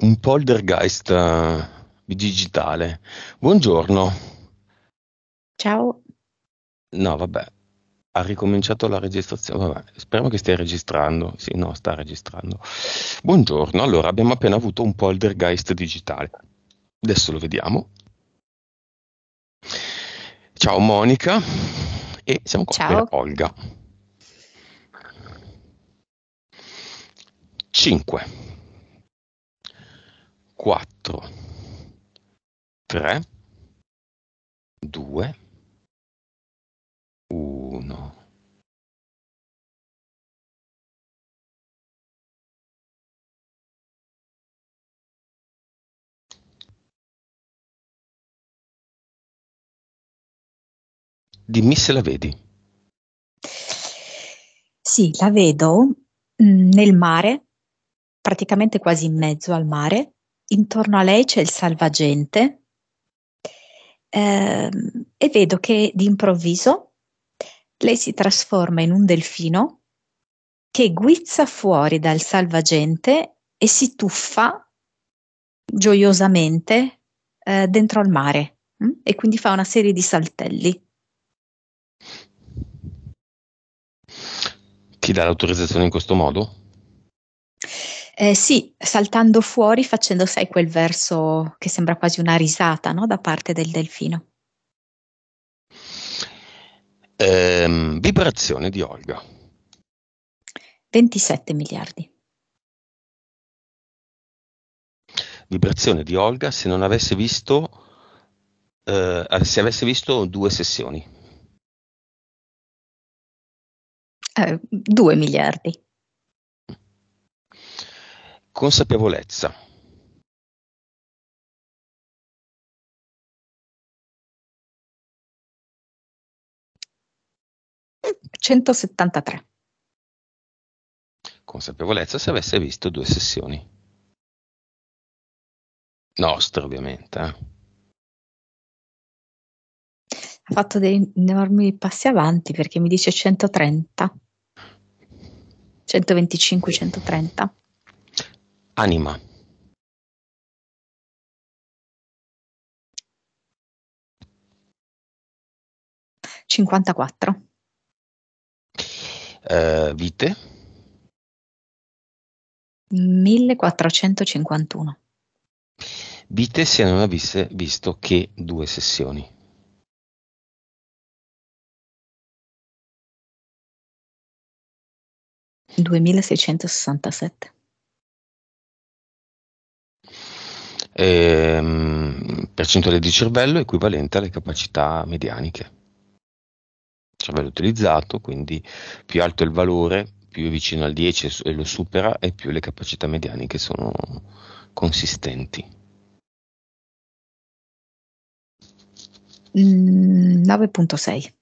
un poltergeist eh, digitale. Buongiorno. Ciao. No, vabbè, ha ricominciato la registrazione. Vabbè, speriamo che stia registrando. Sì, no, sta registrando. Buongiorno. Allora, abbiamo appena avuto un poltergeist digitale. Adesso lo vediamo. Ciao Monica e siamo qua Ciao. per Olga. 5. 4, 3, 2, 1. Dimmi se la vedi. Sì, la vedo mm, nel mare, praticamente quasi in mezzo al mare, intorno a lei c'è il salvagente eh, e vedo che d'improvviso lei si trasforma in un delfino che guizza fuori dal salvagente e si tuffa gioiosamente eh, dentro al mare mh? Mm? e quindi fa una serie di saltelli. Ti dà l'autorizzazione in questo modo? Eh, sì, saltando fuori facendo, sai, quel verso che sembra quasi una risata no? da parte del delfino. Ehm, vibrazione di Olga. 27 miliardi. Vibrazione di Olga se non avesse visto, eh, se avesse visto due sessioni. Eh, 2 miliardi consapevolezza centosettantatré consapevolezza se avesse visto due sessioni Nostra, ovviamente eh ha fatto dei enormi passi avanti perché mi dice 130, 125, 130 anima Cinquantaquattro. Eh, vite? 1451. Vite se non avesse visto che due sessioni. Duemilaseicentossessantasette. ehm, percentuale di cervello equivalente alle capacità medianiche. Cervello utilizzato, quindi più alto è il valore, più è vicino al 10 e lo supera e più le capacità medianiche sono consistenti. 9.6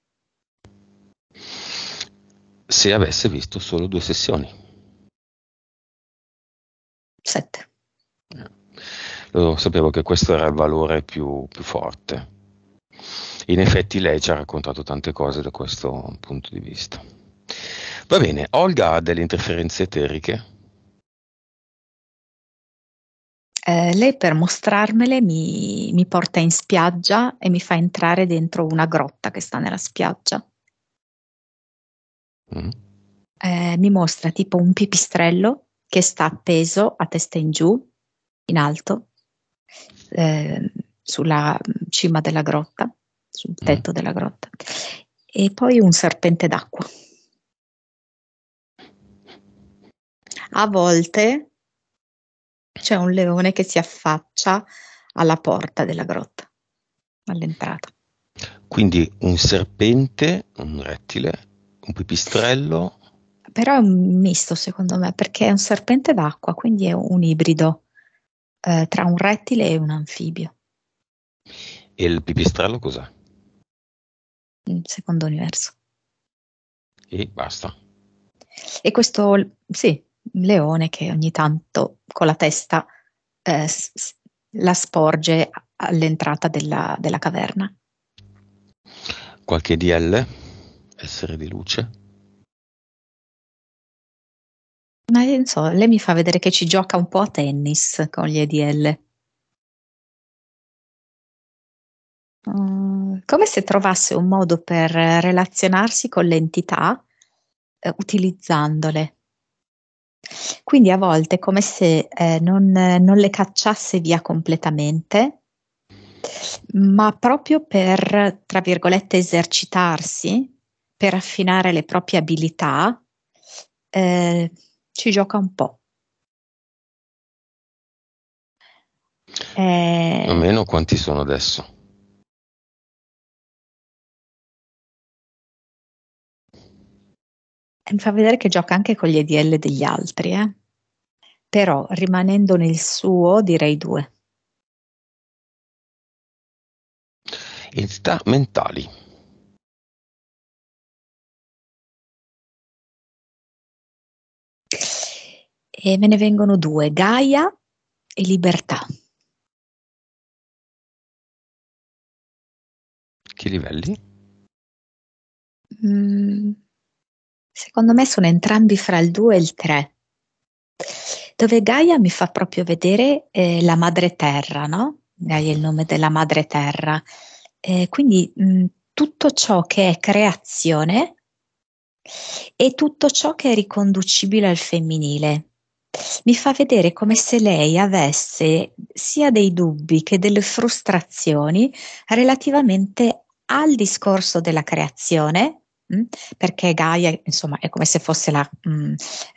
mm, se avesse visto solo due sessioni 7 eh. Io sapevo che questo era il valore più, più forte. In effetti lei ci ha raccontato tante cose da questo punto di vista. Va bene, Olga ha delle interferenze eteriche? Eh, lei per mostrarmele mi, mi, porta in spiaggia e mi fa entrare dentro una grotta che sta nella spiaggia. Mm. Eh, mi mostra tipo un pipistrello che sta appeso a testa in giù, in alto, eh, sulla cima della grotta, sul mm. tetto mm. della grotta, e poi un serpente d'acqua. A volte c'è un leone che si affaccia alla porta della grotta, all'entrata. Quindi un serpente, un rettile, un pipistrello. Però è un misto secondo me, perché è un serpente d'acqua, quindi è un ibrido eh, tra un rettile e un anfibio. E il pipistrello cos'è? Il secondo universo. E basta. E questo, sì, leone che ogni tanto con la testa eh, la sporge all'entrata della, della caverna. Qualche DL? Essere di luce? Ma non so, lei mi fa vedere che ci gioca un po' a tennis con gli EDL. Mm, come se trovasse un modo per relazionarsi con le entità, ehm, utilizzandole. Quindi a volte è come se, ehm, non non le cacciasse via completamente ma proprio per, tra virgolette, "esercitarsi", per affinare le proprie abilità, ehm ci gioca un po'. Eh... Almeno quanti sono adesso? Eh, mi fa vedere che gioca anche con gli EDL degli altri, eh? però rimanendo nel suo direi due. Entità mentali. E me ne vengono due, Gaia e Libertà. Che livelli? Mm, secondo me sono entrambi fra il 2 e il 3 dove Gaia mi fa proprio vedere eh, la madre terra, no? Gaia è il nome della madre terra. Eh, quindi mh, mm, tutto ciò che è creazione e tutto ciò che è riconducibile al femminile. Mi fa vedere come se lei avesse sia dei dubbi che delle frustrazioni relativamente al discorso della creazione, mm? perché Gaia insomma è come se fosse la, mm,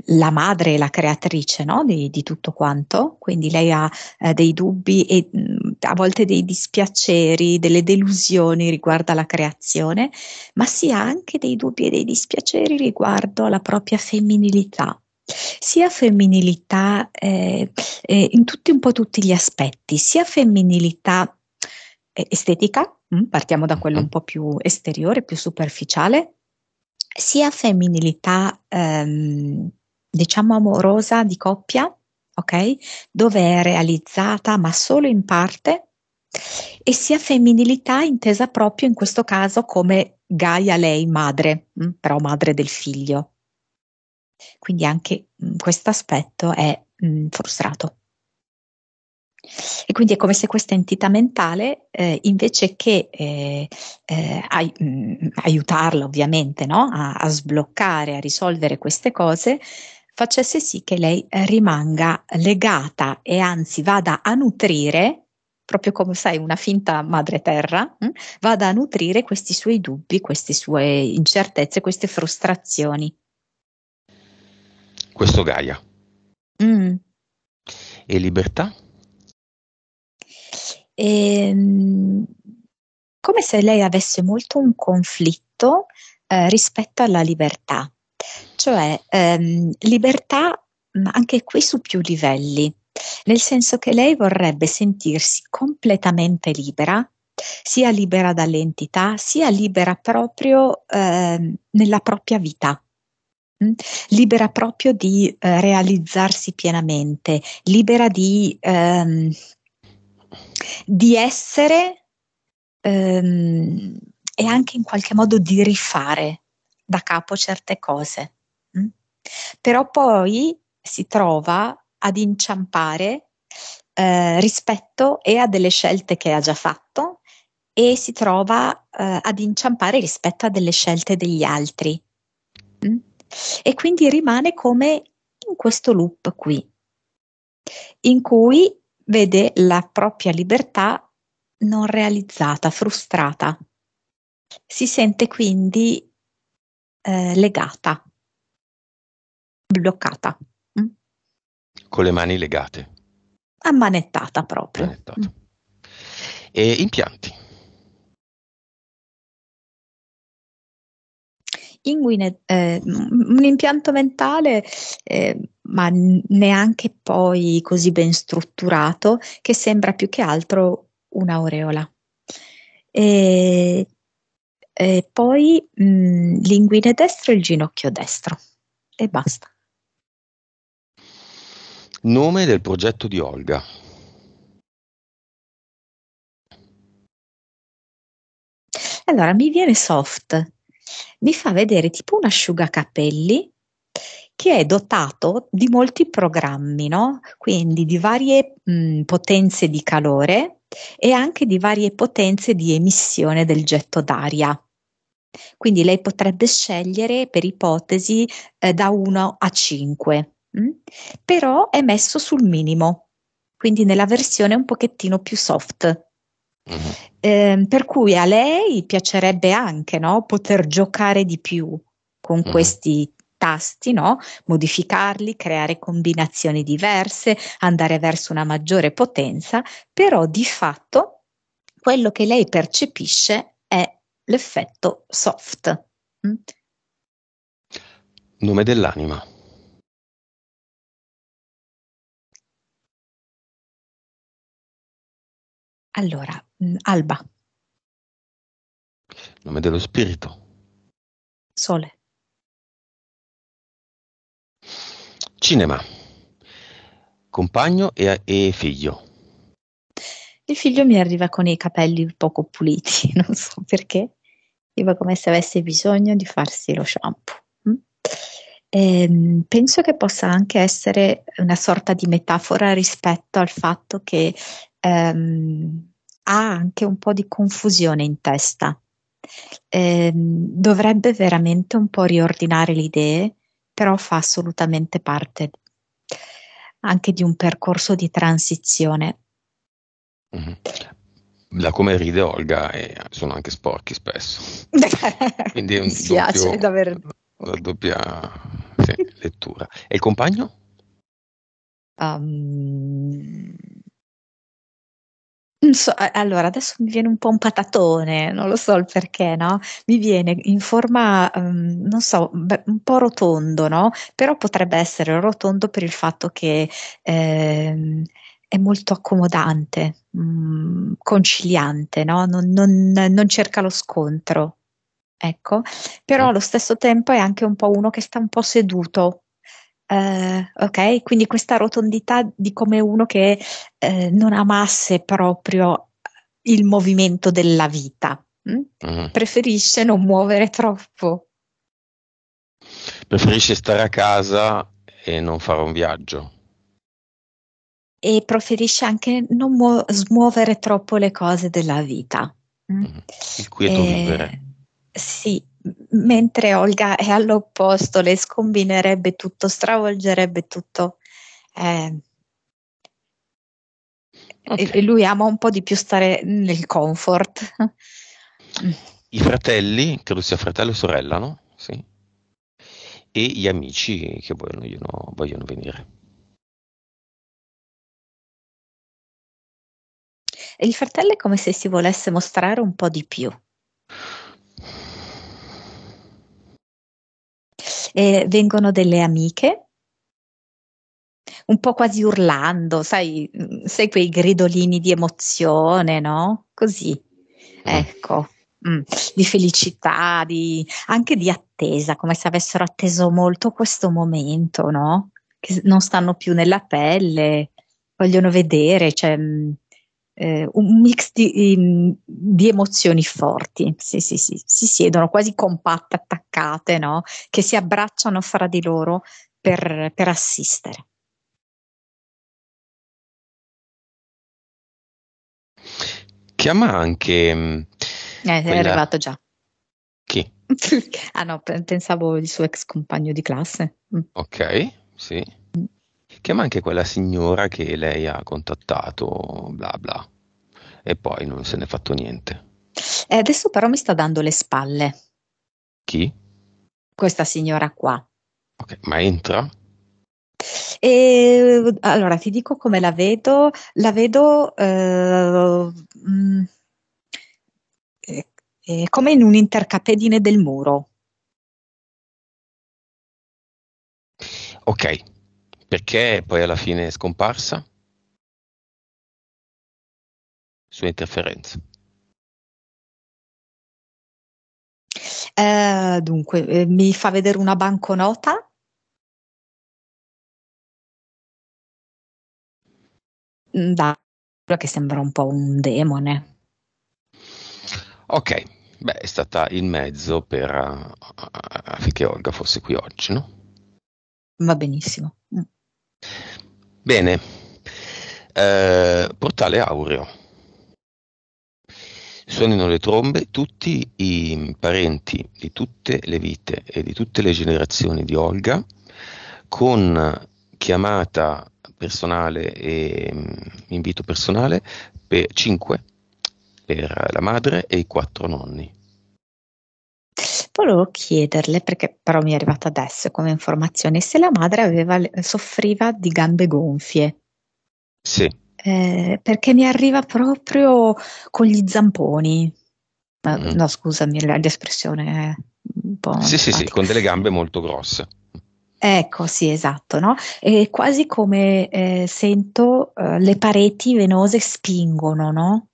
la madre e la creatrice no? di, di, tutto quanto, quindi lei ha eh, dei dubbi e mm, a volte dei dispiaceri, delle delusioni riguardo alla creazione, ma si ha anche dei dubbi e dei dispiaceri riguardo alla propria femminilità sia femminilità eh, eh, in tutti, un po' tutti gli aspetti, sia femminilità eh, estetica, mh, mm, partiamo da quello mm-hmm. un po' più esteriore, più superficiale, sia femminilità ehm, diciamo amorosa di coppia, ok? Dove è realizzata ma solo in parte e sia femminilità intesa proprio in questo caso come Gaia lei madre, mh, mm, però madre del figlio, quindi anche questo aspetto è mh, frustrato. E quindi è come se questa entità mentale, eh, invece che eh, eh, ai, mh, aiutarla ovviamente no? a, a, sbloccare, a risolvere queste cose, facesse sì che lei rimanga legata e anzi vada a nutrire, proprio come sai, una finta madre terra, mh? vada a nutrire questi suoi dubbi, queste sue incertezze, queste frustrazioni questo Gaia. Mm. E libertà? Ehm, come se lei avesse molto un conflitto eh, rispetto alla libertà, cioè ehm, libertà anche qui su più livelli, nel senso che lei vorrebbe sentirsi completamente libera, sia libera dall'entità, sia libera proprio eh, nella propria vita libera proprio di eh, realizzarsi pienamente, libera di, ehm, di essere ehm, e anche in qualche modo di rifare da capo certe cose. Mh? Mm? Però poi si trova ad inciampare eh, rispetto e a delle scelte che ha già fatto e si trova eh, ad inciampare rispetto a delle scelte degli altri e quindi rimane come in questo loop qui, in cui vede la propria libertà non realizzata, frustrata. Si sente quindi eh, legata, bloccata. Mm? Con le mani legate. Ammanettata proprio. Ammanettata. Mm. E impianti. inguine, eh, un impianto mentale, eh, ma neanche poi così ben strutturato, che sembra più che altro un'aureola. E, e poi mh, mm, l'inguine destro e il ginocchio destro. E basta. Nome del progetto di Olga. Allora, mi viene soft, vi fa vedere tipo un asciugacapelli che è dotato di molti programmi, no? quindi di varie mh, mm, potenze di calore e anche di varie potenze di emissione del getto d'aria. Quindi lei potrebbe scegliere per ipotesi eh, da 1 a 5, mh? Mm? però è messo sul minimo, quindi nella versione un pochettino più soft. Mm-hmm. Eh, per cui a lei piacerebbe anche no, poter giocare di più con mm-hmm. questi tasti, no? modificarli, creare combinazioni diverse, andare verso una maggiore potenza, però di fatto quello che lei percepisce è l'effetto soft. Mm? Nome dell'anima. Allora, mm, Alba. Nome dello spirito. Sole. Cinema. Compagno e e figlio. Il figlio mi arriva con i capelli poco puliti, non so perché. Tipo come se avesse bisogno di farsi lo shampoo, mh. Mm? Eh, penso che possa anche essere una sorta di metafora rispetto al fatto che ehm, ha anche un po' di confusione in testa. Eh, dovrebbe veramente un po' riordinare le idee, però fa assolutamente parte anche di un percorso di transizione. Mm-hmm da come ride Olga eh, sono anche sporchi spesso. Quindi è un Mi dispiace doppio, la doppia sì, lettura. E il compagno? Um, so, allora, adesso mi viene un po' un patatone, non lo so il perché, no? Mi viene in forma, um, non so, un po' rotondo, no? Però potrebbe essere rotondo per il fatto che eh, è molto accomodante, mh, mm, conciliante, no? non, non, non cerca lo scontro ecco, però allo stesso tempo è anche un po' uno che sta un po' seduto. Eh, ok, quindi questa rotondità di come uno che eh, non amasse proprio il movimento della vita, Uh-huh. preferisce non muovere troppo. Preferisce stare a casa e non fare un viaggio. E preferisce anche non muo- smuovere troppo le cose della vita. Hm? Mh? Mm-hmm. Il quieto e... Eh, vivere sì, mentre Olga è all'opposto, le scombinerebbe tutto, stravolgerebbe tutto. Eh, okay. E lui ama un po' di più stare nel comfort. I fratelli, credo sia fratello e sorella, no? Sì. E gli amici che vogliono, vogliono venire. Il fratello è come se si volesse mostrare un po' di più. eh, vengono delle amiche, un po' quasi urlando, sai, sai quei gridolini di emozione, no? Così, ecco, mm, di felicità, di, anche di attesa, come se avessero atteso molto questo momento, no? Che non stanno più nella pelle, vogliono vedere, cioè, mh, mm, eh, un mix di, di, emozioni forti, sì, sì, sì, si siedono quasi compatte, attaccate, no? che si abbracciano fra di loro per, per assistere. Chiama anche... Mm, eh, quella... È arrivato già. Chi? ah no, pensavo il suo ex compagno di classe. Mm. Ok, sì chiama anche quella signora che lei ha contattato, bla bla, e poi non se n'è fatto niente. Eh, adesso però mi sta dando le spalle. Chi? Questa signora qua. Ok, ma entra? E, allora ti dico come la vedo, la vedo eh, mm, eh, eh come in un intercapedine del muro. Ok, perché poi alla fine è scomparsa? Sue interferenze. Eh, dunque, eh, mi fa vedere una banconota. Mm, da che sembra un po' un demone. Ok, beh, è stata il mezzo per uh, affinché Olga fosse qui oggi, no? Va benissimo. Bene, eh, portale aureo. Suonino le trombe tutti i parenti di tutte le vite e di tutte le generazioni di Olga con chiamata personale e mh, mm, invito personale per 5 per la madre e i quattro nonni. Volevo chiederle, perché però mi è arrivata adesso come informazione, se la madre aveva soffriva di gambe gonfie. Sì. Ehm, perché mi arriva proprio con gli zamponi. Ma mm. no scusami, l'espressione è un po' Sì, sì, sì, con delle gambe molto grosse. Ecco, sì, esatto, no, è quasi come, ehm, sento, ehm, le pareti venose spingono, no?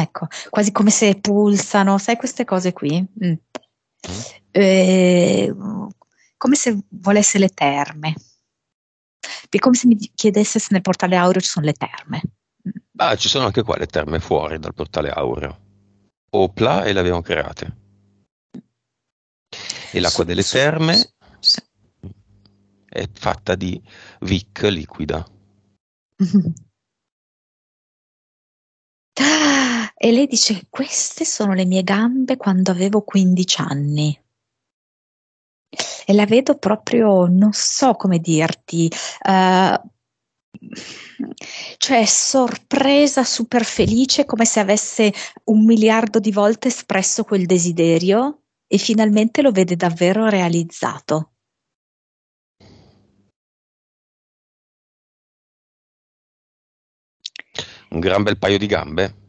Ecco, quasi come se pulsano, sai queste cose qui? Mm. mm. Eh, come se volesse le terme. È come se mi chiedesse se nel portale aureo ci sono le terme. Mm. Ah, ci sono anche qua le terme fuori dal portale aureo. Opla e le abbiamo create. E l'acqua delle terme è fatta di Vic liquida. E lei dice, queste sono le mie gambe quando avevo 15 anni. E la vedo proprio, non so come dirti, uh, cioè sorpresa, super felice, come se avesse un miliardo di volte espresso quel desiderio e finalmente lo vede davvero realizzato. Un gran bel paio di gambe.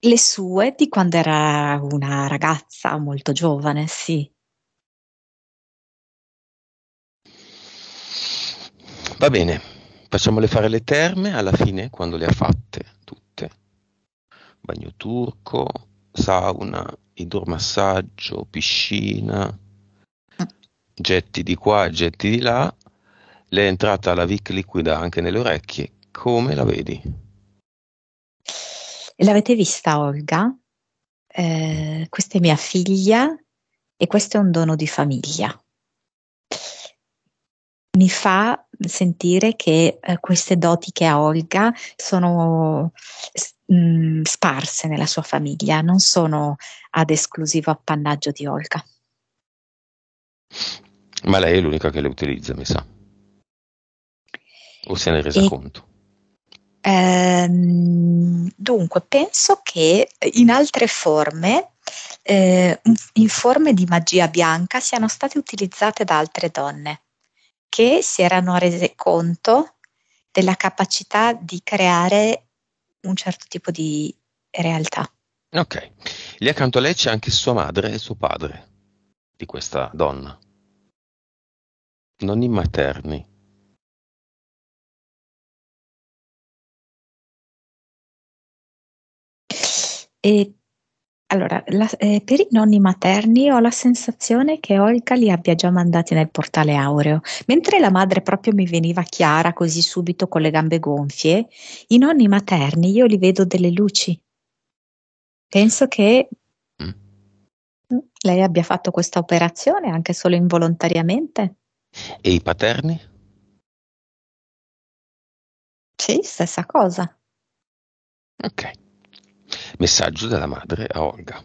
Le sue di quando era una ragazza molto giovane, sì. Va bene, facciamole fare le terme alla fine quando le ha fatte tutte. Bagno turco, sauna, idromassaggio, piscina, mm. getti di qua, getti di là. Le è entrata la VIC liquida anche nelle orecchie. Come la vedi? L'avete vista Olga? Eh, questa è mia figlia e questo è un dono di famiglia. Mi fa sentire che eh, queste doti che ha Olga sono mh, mm, sparse nella sua famiglia, non sono ad esclusivo appannaggio di Olga. Ma lei è l'unica che le utilizza, mi sa. O se ne è resa e, conto. Ehm, dunque, penso che in altre forme, eh, in forme di magia bianca, siano state utilizzate da altre donne che si erano rese conto della capacità di creare un certo tipo di realtà. Ok, lì accanto a lei c'è anche sua madre e suo padre di questa donna, nonni materni. E allora, la, eh, per i nonni materni ho la sensazione che Olga li abbia già mandati nel portale aureo, mentre la madre proprio mi veniva chiara così subito con le gambe gonfie, i nonni materni io li vedo delle luci. Penso che mm. lei abbia fatto questa operazione anche solo involontariamente. E i paterni? Sì, stessa cosa. Ok. Messaggio dalla madre a Olga.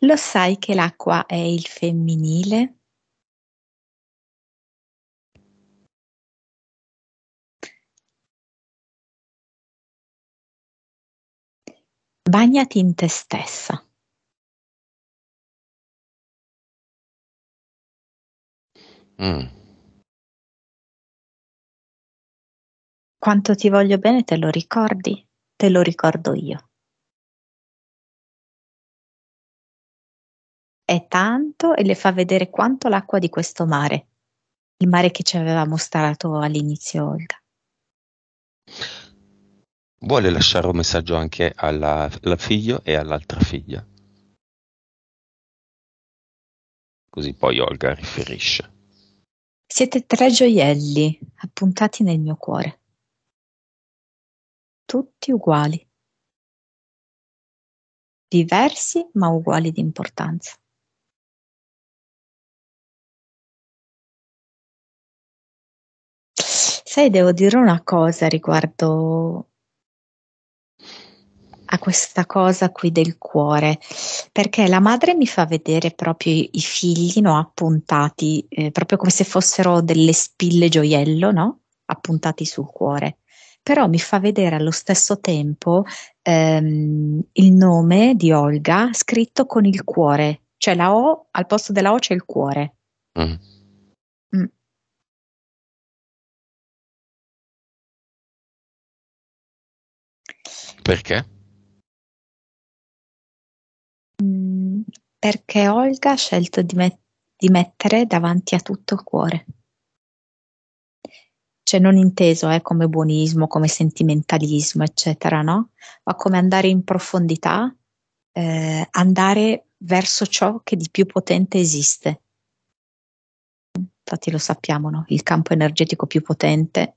Lo sai che l'acqua è il femminile? Bagnati in te stessa. Mh. Mm. Quanto ti voglio bene te lo ricordi, te lo ricordo io. È tanto e le fa vedere quanto l'acqua di questo mare, il mare che ci aveva mostrato all'inizio Olga. Vuole lasciare un messaggio anche alla, alla figlio e all'altra figlia. Così poi Olga riferisce. Siete tre gioielli appuntati nel mio cuore, tutti uguali, diversi ma uguali di importanza. Sai, devo dire una cosa riguardo a questa cosa qui del cuore, perché la madre mi fa vedere proprio i figli no, appuntati, eh, proprio come se fossero delle spille gioiello, no? appuntati sul cuore. Però mi fa vedere allo stesso tempo ehm, il nome di Olga scritto con il cuore, cioè la O al posto della O c'è il cuore. Mm. mm. Perché? Mm, perché Olga ha scelto di met di mettere davanti a tutto il cuore. Cioè non inteso, eh, come buonismo, come sentimentalismo, eccetera, no, ma come andare in profondità, ehm, andare verso ciò che di più potente esiste. Infatti lo sappiamo, no, il campo energetico più potente,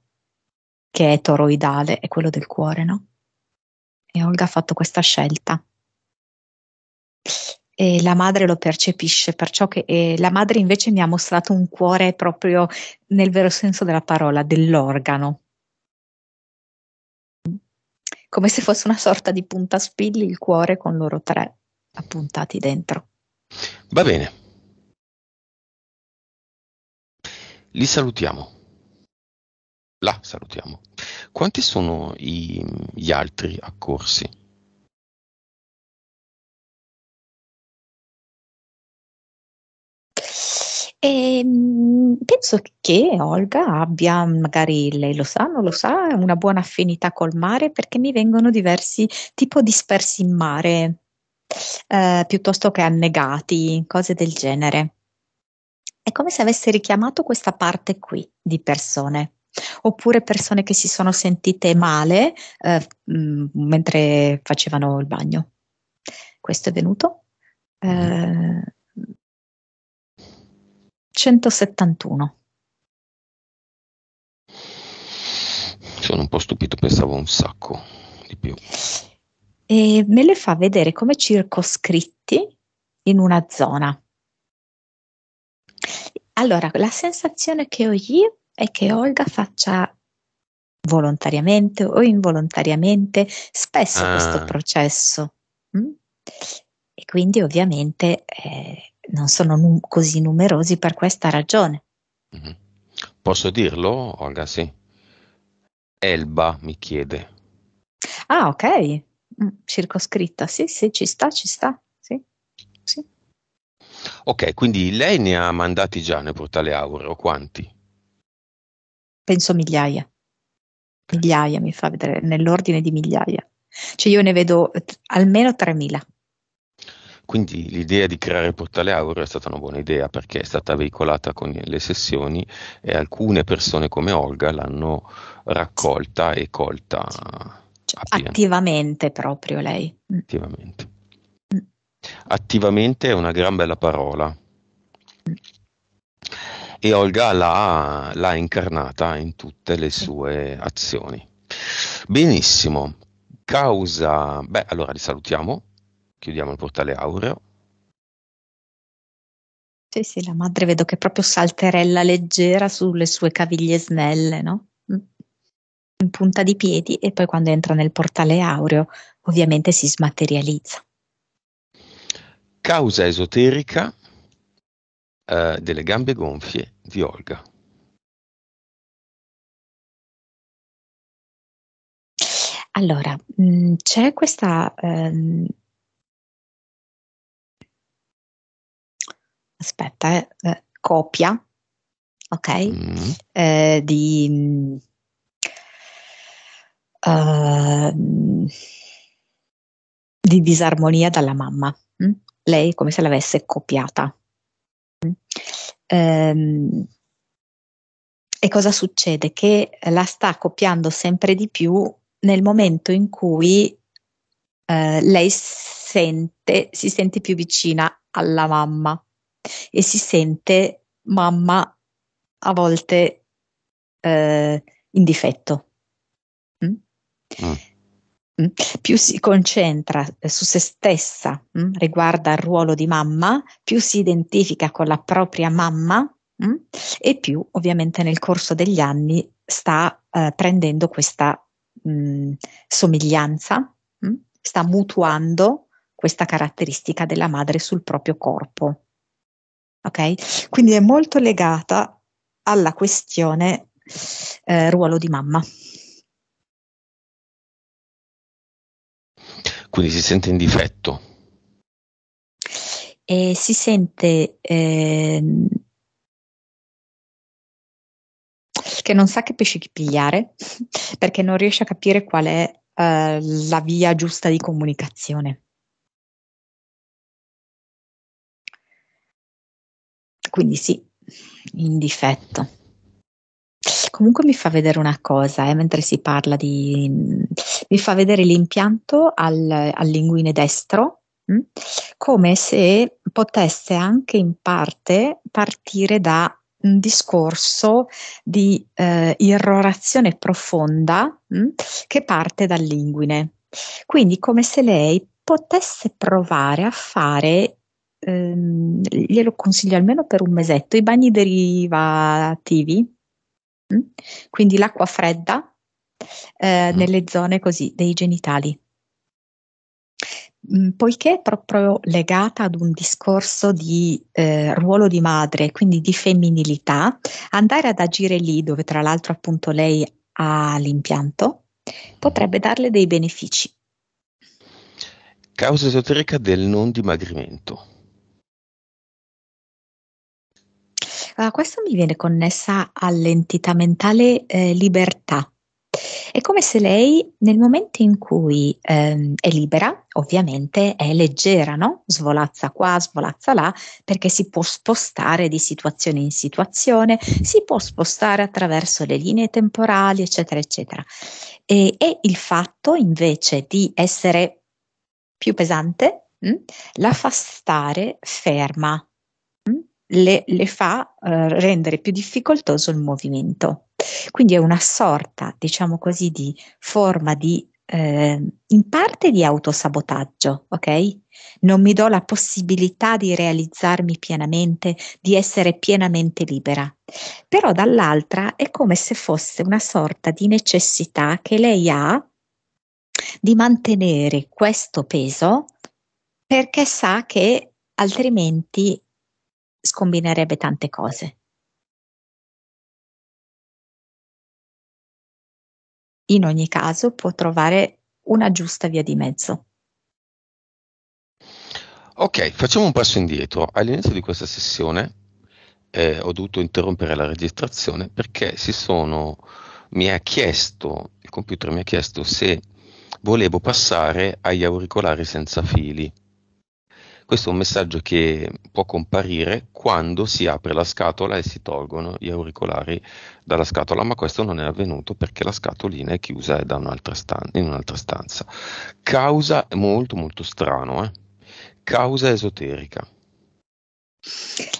che è toroidale, è quello del cuore, no, e Olga ha fatto questa scelta e la madre lo percepisce, perciò che eh, la madre invece mi ha mostrato un cuore proprio nel vero senso della parola, dell'organo. Come se fosse una sorta di punta spilli il cuore con loro tre appuntati dentro. Va bene. Li salutiamo. La salutiamo. Quanti sono i, gli altri accorsi? E ehm, penso che Olga abbia, magari lei lo sa, non lo sa, una buona affinità col mare perché mi vengono diversi tipo dispersi in mare, eh, piuttosto che annegati, cose del genere. È come se avesse richiamato questa parte qui di persone oppure persone che si sono sentite male eh, mm, mentre facevano il bagno. Questo è venuto. Mm-hmm. Eh, 171. Sono un po' stupito, pensavo un sacco di più. E me le fa vedere come circoscritti in una zona. Allora, la sensazione che ho io è che Olga faccia volontariamente o involontariamente spesso ah. questo processo. Mm? E quindi ovviamente eh, non sono nu- così numerosi per questa ragione. Mm-hmm. Posso dirlo, Olga? Sì. Elba mi chiede. Ah, ok. Mm, circoscritta, sì, sì, ci sta, ci sta. Sì. sì. Ok, quindi lei ne ha mandati già nel portale Aureo, quanti? Penso migliaia. Migliaia mi fa vedere, nell'ordine di migliaia. Cioè io ne vedo almeno 3.000. Quindi l'idea di creare il portale Auro è stata una buona idea perché è stata veicolata con le sessioni e alcune persone come Olga l'hanno raccolta e colta cioè, attivamente proprio lei. Mm. Attivamente. Mm. Attivamente è una gran bella parola. Mm. E Olga l'ha, l'ha incarnata in tutte le sue azioni. Benissimo, causa, beh, allora li salutiamo Chiudiamo il portale aureo. Sì, sì, la madre vedo che proprio salterella leggera sulle sue caviglie snelle, no? Mm. In punta di piedi e poi quando entra nel portale aureo ovviamente si smaterializza. Causa esoterica eh, delle gambe gonfie di Olga. Allora, mh, mm, c'è questa... Ehm, aspetta, eh, eh, copia, ok? Mm. Eh, di... Uh, di disarmonia dalla mamma, mh? Mm? lei come se l'avesse copiata. Mm. Ehm, e cosa succede? Che la sta copiando sempre di più nel momento in cui eh, lei sente, si sente più vicina alla mamma e si sente mamma a volte eh, in difetto. Mm? Ah. Mm. Più si concentra eh, su se stessa mm? riguardo al ruolo di mamma, più si identifica con la propria mamma mm? e più ovviamente nel corso degli anni sta eh, prendendo questa mh, mm, somiglianza, mh? sta mutuando questa caratteristica della madre sul proprio corpo ok? Quindi è molto legata alla questione eh, ruolo di mamma. Quindi si sente in difetto. E si sente eh, che non sa che pesci pigliare perché non riesce a capire qual è eh, la via giusta di comunicazione. Quindi sì, in difetto. Comunque mi fa vedere una cosa, eh, mentre si parla di... mi fa vedere l'impianto al, al linguine destro, mh? Mm, come se potesse anche in parte partire da un discorso di eh, irrorazione profonda mh? Mm, che parte dal linguine. Quindi come se lei potesse provare a fare ehm, glielo consiglio almeno per un mesetto, i bagni derivativi, mh? Mm? quindi l'acqua fredda eh, mm. nelle zone così dei genitali. Mm, poiché è proprio legata ad un discorso di eh, ruolo di madre, quindi di femminilità, andare ad agire lì dove tra l'altro appunto lei ha l'impianto potrebbe darle dei benefici. Causa esoterica del non dimagrimento. Allora, ah, questo mi viene connessa all'entità mentale eh, libertà. È come se lei, nel momento in cui ehm, è libera, ovviamente è leggera, no? Svolazza qua, svolazza là, perché si può spostare di situazione in situazione, si può spostare attraverso le linee temporali, eccetera, eccetera. E, e il fatto invece di essere più pesante mh, hm, la fa stare ferma, le, le fa eh, rendere più difficoltoso il movimento. Quindi è una sorta, diciamo così, di forma di eh, in parte di autosabotaggio, ok? Non mi do la possibilità di realizzarmi pienamente, di essere pienamente libera. Però dall'altra è come se fosse una sorta di necessità che lei ha di mantenere questo peso perché sa che altrimenti scombinerebbe tante cose. In ogni caso può trovare una giusta via di mezzo. Ok, facciamo un passo indietro. All'inizio di questa sessione eh, ho dovuto interrompere la registrazione perché si sono, mi ha chiesto, il computer mi ha chiesto se volevo passare agli auricolari senza fili. Questo è un messaggio che può comparire quando si apre la scatola e si tolgono gli auricolari dalla scatola, ma questo non è avvenuto perché la scatolina è chiusa è un'altra stan- in un'altra stanza. Causa molto molto strano, eh? causa esoterica.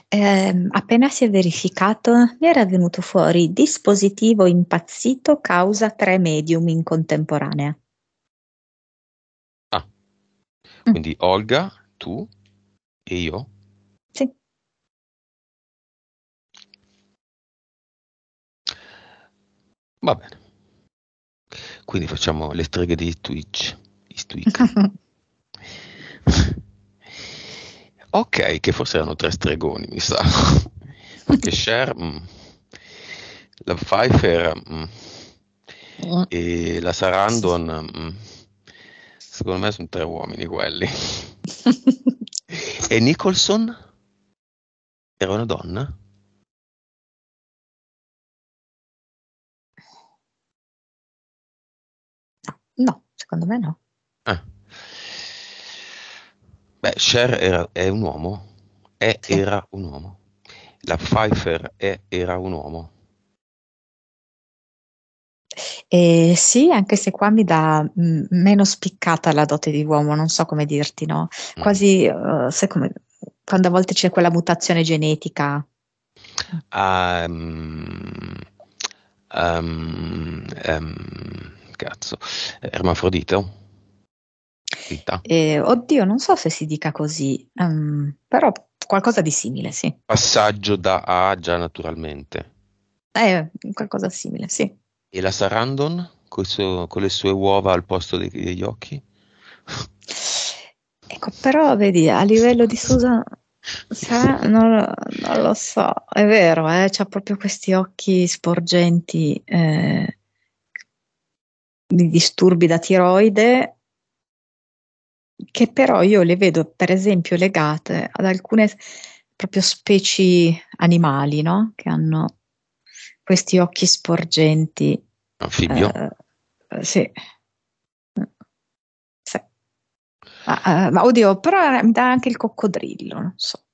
Eh, appena si è verificato, mi era venuto fuori dispositivo impazzito causa tre medium in contemporanea. Ah, mm. quindi mm. Olga, tu e io? Sì. Va bene. Quindi facciamo le streghe di Twitch. ok, che forse erano tre stregoni, mi sa. Perché Cher, mm. la Pfeiffer mh. Mm. Mm. e la Sarandon, mh. secondo me sono tre uomini quelli. E Nicholson? Era una donna? No, secondo me no. Ah. Beh, Cher era, è un uomo. È, sì. era un uomo. La Pfeiffer è, era un uomo. Eh, sì, anche se qua mi dà mh, mm, meno spiccata la dote di uomo, non so come dirti, no? Mm. Quasi, uh, come, quando a volte c'è quella mutazione genetica. Um, um, um, cazzo, ermafrodito? Eh, oddio, non so se si dica così, ehm, però qualcosa di simile, sì. Passaggio da A già naturalmente. Eh, qualcosa simile, sì. E la Sarandon suo, con le sue uova al posto dei, degli occhi? Ecco, però vedi, a livello di Susan Sarà, non, non, lo so, è vero, eh? ha proprio questi occhi sporgenti eh, di disturbi da tiroide che però io le vedo per esempio legate ad alcune proprio specie animali, no? Che hanno questi occhi sporgenti. Anfibio? Eh, sì. sì. Ma, eh, ma, oddio, però mi dà anche il coccodrillo, non so.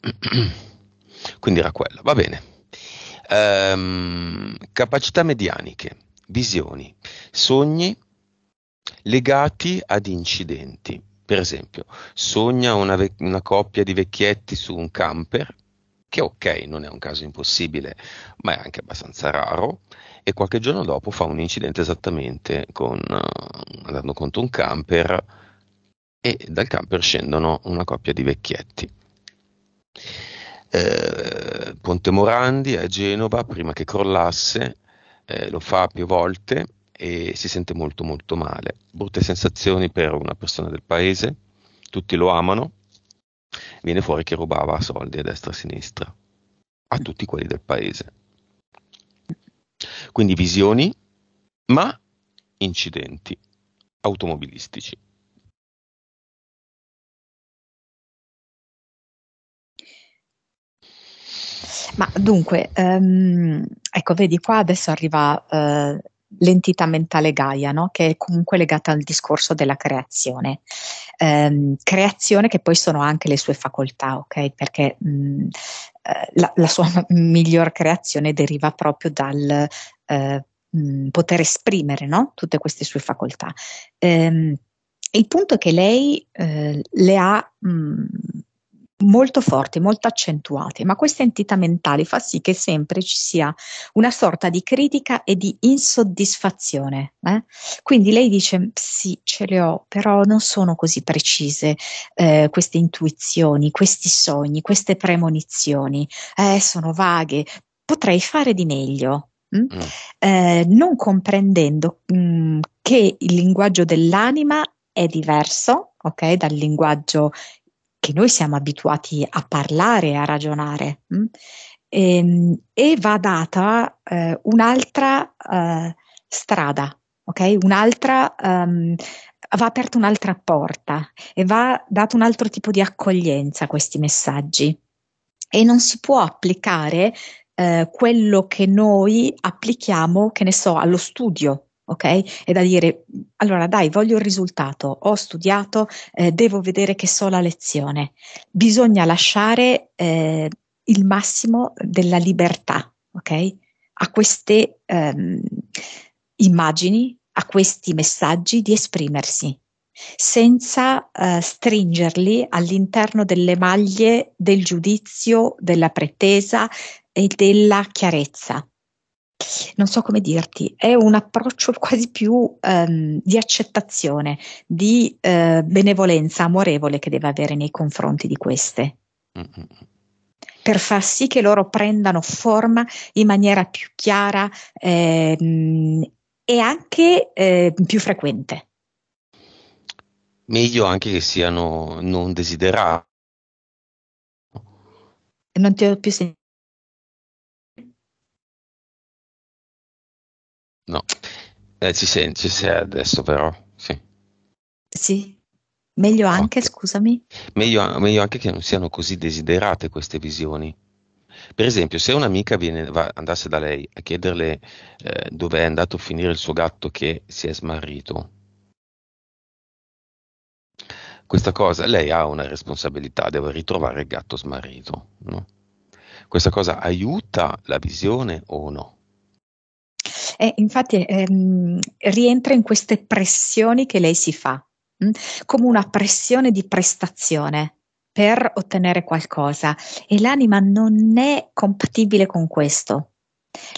Quindi era quello, va bene. Ehm, capacità medianiche, visioni, sogni legati ad incidenti. Per esempio, sogna una, ve- una coppia di vecchietti su un camper che ok, non è un caso impossibile, ma è anche abbastanza raro, e qualche giorno dopo fa un incidente esattamente con, eh, andando contro un camper e dal camper scendono una coppia di vecchietti. Eh, Ponte Morandi a Genova, prima che crollasse, eh, lo fa più volte e si sente molto molto male. Brutte sensazioni per una persona del paese, tutti lo amano, viene fuori che rubava soldi a destra e a sinistra, a tutti quelli del paese. Quindi visioni, ma incidenti automobilistici. Ma dunque, um, ecco, vedi qua adesso arriva uh, l'entità mentale Gaia, no? che è comunque legata al discorso della creazione. Ehm, creazione che poi sono anche le sue facoltà, ok? Perché mh, mm, eh, la, la, sua miglior creazione deriva proprio dal eh, mh, mm, poter esprimere no? tutte queste sue facoltà. Ehm, il punto è che lei eh, le ha mh, mm, molto forti, molto accentuate, ma questa entità mentale fa sì che sempre ci sia una sorta di critica e di insoddisfazione. Eh? Quindi lei dice sì, ce le ho, però non sono così precise eh, queste intuizioni, questi sogni, queste premonizioni, eh, sono vaghe, potrei fare di meglio. Hm? Mm? Mm. non comprendendo mh, mm, che il linguaggio dell'anima è diverso ok, dal linguaggio che noi siamo abituati a parlare, a ragionare. Mm? E, ehm, e, va data eh, un'altra eh, strada, ok? Un'altra, um, va aperta un'altra porta e va dato un altro tipo di accoglienza a questi messaggi. E non si può applicare eh, quello che noi applichiamo, che ne so, allo studio, ok? È da dire, allora dai, voglio il risultato, ho studiato, eh, devo vedere che so la lezione. Bisogna lasciare eh, il massimo della libertà, ok? A queste ehm, immagini, a questi messaggi di esprimersi senza eh, stringerli all'interno delle maglie del giudizio, della pretesa e della chiarezza non so come dirti, è un approccio quasi più ehm, di accettazione, di eh, benevolenza amorevole che deve avere nei confronti di queste. Per far sì che loro prendano forma in maniera più chiara ehm, e anche eh, più frequente. Meglio anche che siano non desiderati. Non ti ho più sentito. No, eh, ci, sei, ci adesso però, sì. Sì, meglio anche, okay. scusami. Meglio, meglio anche che non siano così desiderate queste visioni. Per esempio, se un'amica viene, va, andasse da lei a chiederle eh, dove è andato a finire il suo gatto che si è smarrito, questa cosa, lei ha una responsabilità, deve ritrovare il gatto smarrito. No? Questa cosa aiuta la visione o no? Eh, infatti ehm, rientra in queste pressioni che lei si fa, mh? Mm? come una pressione di prestazione per ottenere qualcosa e l'anima non è compatibile con questo.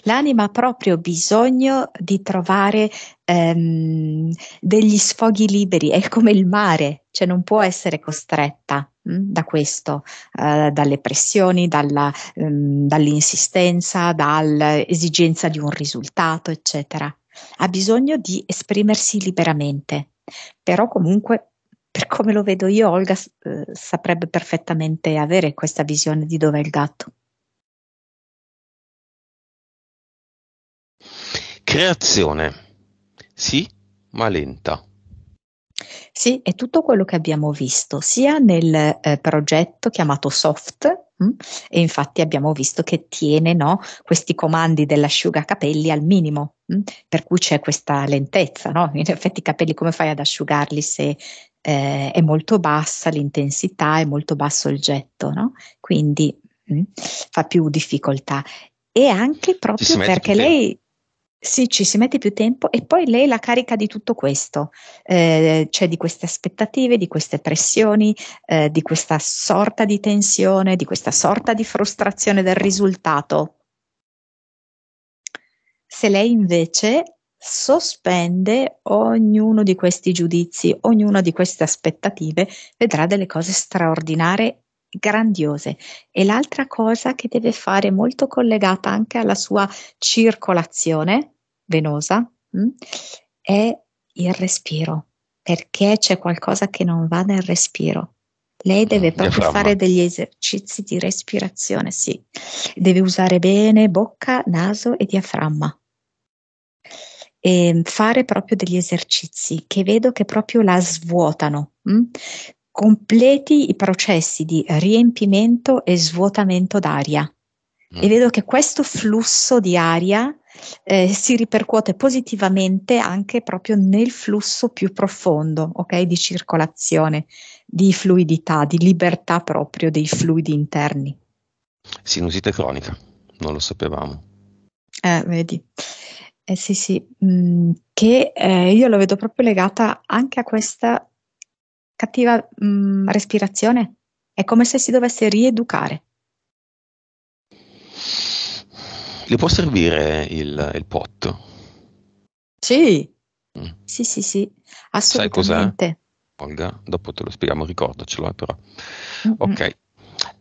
L'anima ha proprio bisogno di trovare ehm, degli sfoghi liberi, è come il mare, cioè non può essere costretta da questo, eh, dalle pressioni, dalla, ehm, dall'insistenza, dall'esigenza di un risultato, eccetera. Ha bisogno di esprimersi liberamente, però comunque, per come lo vedo io, Olga eh, saprebbe perfettamente avere questa visione di dove è il gatto. Creazione, sì, ma lenta. Sì, è tutto quello che abbiamo visto, sia nel eh, progetto chiamato Soft, mm, e infatti abbiamo visto che tiene no, questi comandi dell'asciugacapelli al minimo, mh? Mm, per cui c'è questa lentezza. No? In effetti i capelli come fai ad asciugarli se eh, è molto bassa l'intensità, è molto basso il getto, no? quindi mh, mm, fa più difficoltà. E anche proprio perché lei... Sì, ci si mette più tempo e poi lei è la carica di tutto questo, eh, cioè di queste aspettative, di queste pressioni, eh, di questa sorta di tensione, di questa sorta di frustrazione del risultato. Se lei invece sospende ognuno di questi giudizi, ognuna di queste aspettative, vedrà delle cose straordinarie grandiose. E l'altra cosa che deve fare, molto collegata anche alla sua circolazione, venosa mh, mm, è il respiro, perché c'è qualcosa che non va nel respiro. Lei mm, deve proprio Diaframma. fare degli esercizi di respirazione, sì. Deve usare bene bocca, naso e diaframma. E ehm, fare proprio degli esercizi che vedo che proprio la svuotano. Mh? Mm. Completi i processi di riempimento e svuotamento d'aria. Mm. E vedo che questo flusso di aria eh, si ripercuote positivamente anche proprio nel flusso più profondo, ok? Di circolazione, di fluidità, di libertà proprio dei fluidi interni. Sinusite cronica, non lo sapevamo. Eh, vedi. Eh, sì, sì, mm, che eh, io lo vedo proprio legata anche a questa cattiva mm, respirazione. È come se si dovesse rieducare. Gli può servire il, il pot? Sì. Mm. sì, sì, sì, assolutamente. Olga, dopo te lo spieghiamo, ricordacelo eh, però. Mm-hmm. Ok,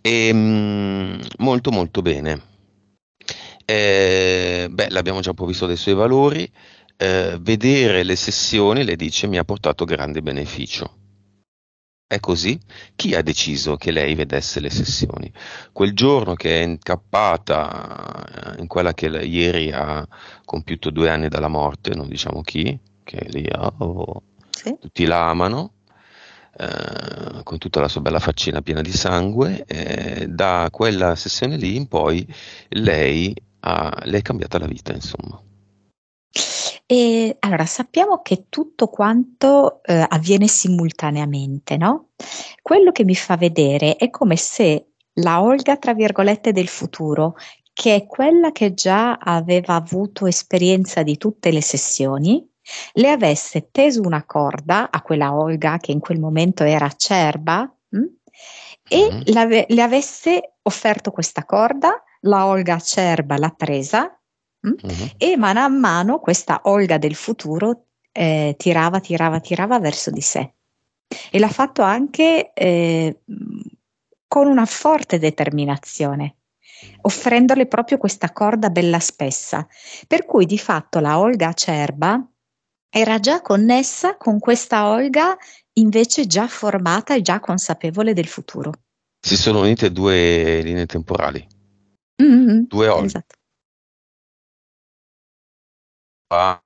e, ehm, molto molto bene. Eh, beh, l'abbiamo già provvisto dei suoi valori. Eh, vedere le sessioni, le dice, mi ha portato grande beneficio. È così? Chi ha deciso che lei vedesse le sessioni? Quel giorno che è incappata eh, in quella che ieri ha compiuto due anni dalla morte, non diciamo chi, che lì oh, sì. tutti la amano, eh, con tutta la sua bella faccina piena di sangue, eh, da quella sessione lì in poi lei ha, le è cambiata la vita, insomma. E allora sappiamo che tutto quanto eh, avviene simultaneamente, no? Quello che mi fa vedere è come se la Olga, tra virgolette, del futuro, che è quella che già aveva avuto esperienza di tutte le sessioni, le avesse teso una corda a quella Olga che in quel momento era acerba hm? e mm. le avesse offerto questa corda, la Olga acerba l'ha presa Uh-huh. E mano a mano questa Olga del futuro eh, tirava, tirava, tirava verso di sé. E l'ha fatto anche eh, con una forte determinazione, offrendole proprio questa corda bella spessa. Per cui di fatto la Olga acerba era già connessa con questa Olga invece già formata e già consapevole del futuro. Si sono unite due linee temporali, mm-hmm, due Olga. Esatto fa,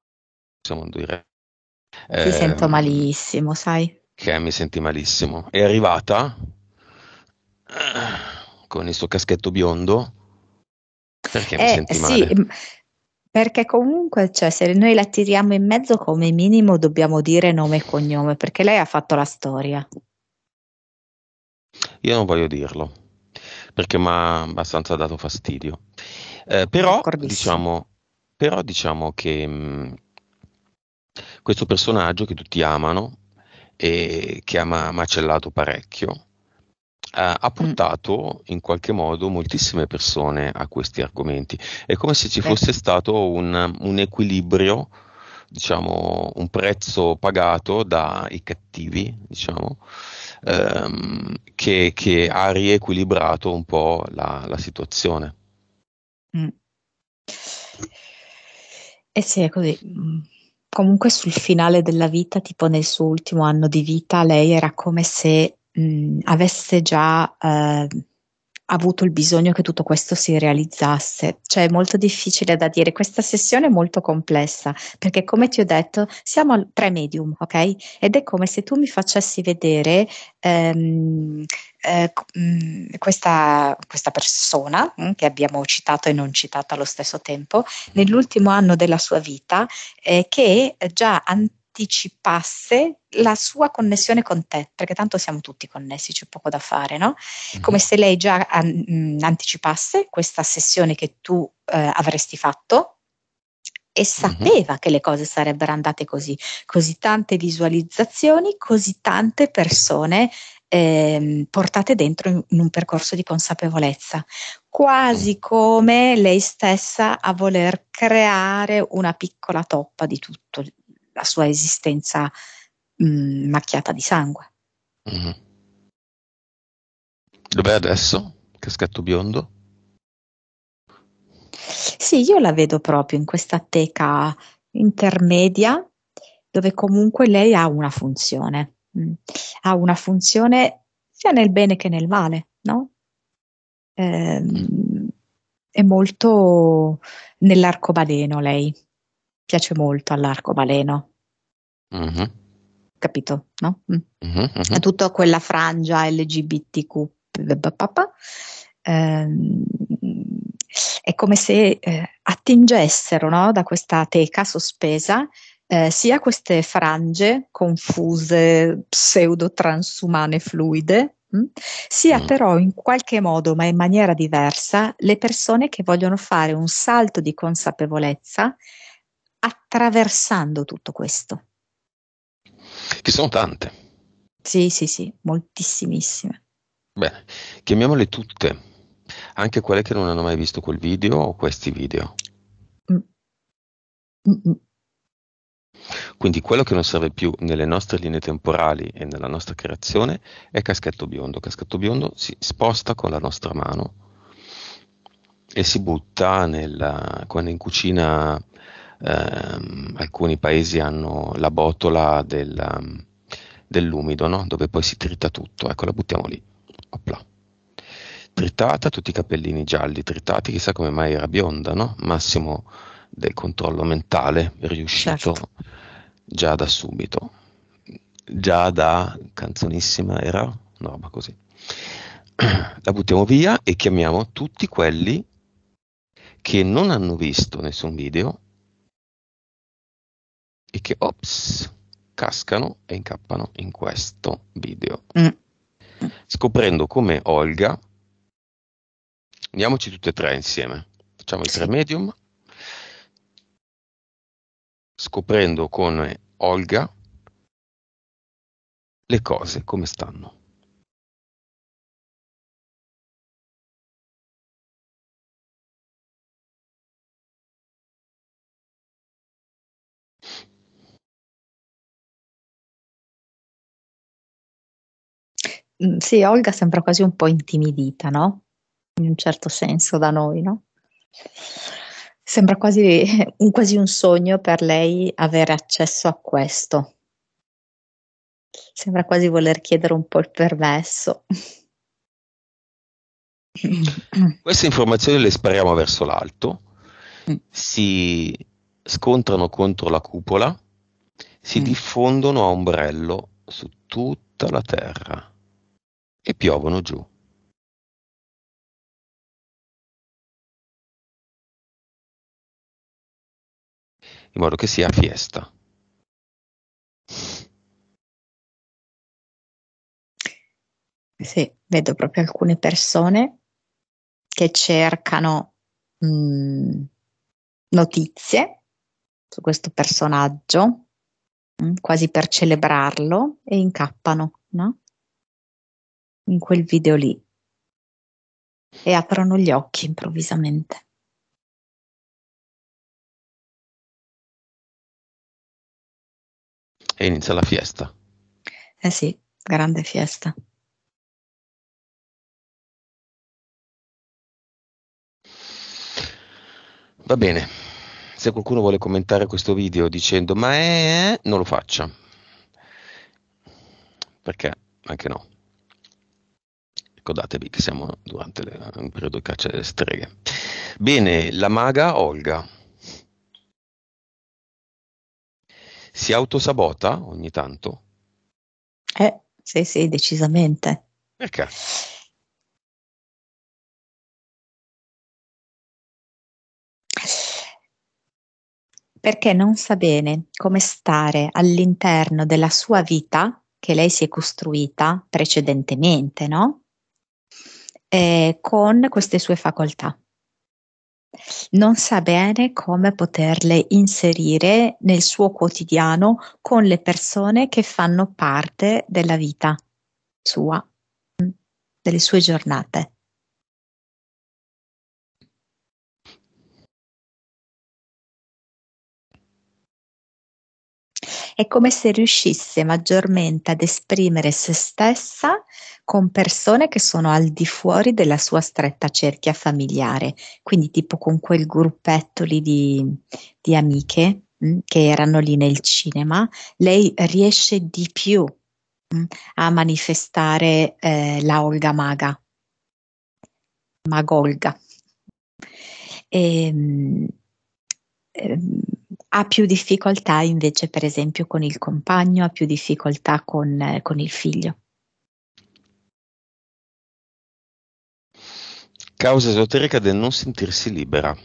siamo in diretta. Ti ehm, sento malissimo, sai? Che mi senti malissimo. È arrivata con il suo caschetto biondo. Perché eh, mi senti sì, Perché comunque, cioè, se noi la tiriamo in mezzo, come minimo dobbiamo dire nome e cognome, perché lei ha fatto la storia. Io non voglio dirlo, perché mi ha abbastanza dato fastidio. Eh, però, diciamo, però diciamo che mh, mm, questo personaggio che tutti amano e che ha macellato parecchio, Uh, ha mm. portato in qualche modo moltissime persone a questi argomenti. È come se ci fosse stato un, un equilibrio, diciamo, un prezzo pagato dai cattivi, diciamo, um, che, che, ha riequilibrato un po' la, la situazione. Mm. Eh sì, è così. Ecco, mm, comunque sul finale della vita, tipo nel suo ultimo anno di vita, lei era come se, mhmm, avesse già, ehm avuto il bisogno che tutto questo si realizzasse. Cioè è molto difficile da dire, questa sessione è molto complessa perché come ti ho detto siamo al tre medium, ok? Ed è come se tu mi facessi vedere ehm, eh, mm, questa, questa, persona hm, che abbiamo citato e non citato allo stesso tempo mm-hmm. nell'ultimo anno della sua vita eh, che già anticipava anticipasse la sua connessione con te, perché tanto siamo tutti connessi, c'è poco da fare, no? Mm-hmm. Come se lei già an- mm, anticipasse questa sessione che tu eh, avresti fatto e mm-hmm. sapeva uh-huh. che le cose sarebbero andate così, così tante visualizzazioni, così tante persone ehm, portate dentro in, in, un percorso di consapevolezza, quasi mm. come lei stessa a voler creare una piccola toppa di tutto la sua esistenza mh, mm, macchiata di sangue. Mm. Dov'è adesso? Caschetto biondo? Sì, io la vedo proprio in questa teca intermedia dove comunque lei ha una funzione, mh, mm. ha una funzione sia nel bene che nel male, no? Eh, mm. È molto nell'arcobaleno lei, piace molto all'arcobaleno, Uh-huh. Capito? No? Mm. Uh-huh, uh-huh. tutta quella frangia LGBTQ. Ehm, è come se eh, attingessero no, da questa teca sospesa eh, sia queste frange confuse, pseudo-transumane fluide, mh? Mm, sia mm. però in qualche modo, ma in maniera diversa, le persone che vogliono fare un salto di consapevolezza attraversando tutto questo che sono tante. Sì, sì, sì, moltissimissime. Bene, chiamiamole tutte, anche quelle che non hanno mai visto quel video o questi video. Mm. Quindi quello che non serve più nelle nostre linee temporali e nella nostra creazione è caschetto biondo. Caschetto biondo si sposta con la nostra mano e si butta nella, quando in cucina ehm, alcuni paesi hanno la botola del, ehm, dell'umido, no? dove poi si trita tutto, ecco la buttiamo lì, Opla. Tritata, tutti i capellini gialli tritati, chissà come mai era bionda, no? Massimo del controllo mentale, riuscito certo. già da subito, già da canzonissima era una roba così. La buttiamo via e chiamiamo tutti quelli che non hanno visto nessun video e che ops cascano e incappano in questo video. Mm. Scoprendo come Olga, andiamoci tutte e tre insieme, facciamo i tre medium, scoprendo come Olga le cose come stanno. Mm, sì, Olga sembra quasi un po' intimidita, no? In un certo senso da noi, no? Sembra quasi un, quasi un sogno per lei avere accesso a questo. Sembra quasi voler chiedere un po' il permesso. Queste informazioni le spariamo verso l'alto, mm. si scontrano contro la cupola, si mm. diffondono a ombrello su tutta la terra e piovono giù. in modo che sia a fiesta. Sì, vedo proprio alcune persone che cercano mh, mm, notizie su questo personaggio, mh, mm, quasi per celebrarlo, e incappano, no? in quel video lì e aprono gli occhi improvvisamente. E inizia la fiesta. Eh sì, grande fiesta. Va bene, se qualcuno vuole commentare questo video dicendo ma è, eh?", non lo faccia, perché anche no. Ricordatevi che siamo durante le, un periodo di caccia delle streghe. Bene, la maga Olga. Si autosabota ogni tanto? Eh, sì, sì, decisamente. Perché? perché non sa bene come stare all'interno della sua vita che lei si è costruita precedentemente, no? eh, con queste sue facoltà. Non sa bene come poterle inserire nel suo quotidiano con le persone che fanno parte della vita sua, delle sue giornate. È come se riuscisse maggiormente ad esprimere se stessa con persone che sono al di fuori della sua stretta cerchia familiare, quindi tipo con quel gruppetto lì di, di amiche mh, mm, che erano lì nel cinema, lei riesce di più mh, mm, a manifestare eh, la Olga Maga, Magolga. E, ehm, mh, ehm, ha più difficoltà invece per esempio con il compagno, ha più difficoltà con, eh, con il figlio. Causa esoterica del non sentirsi libera.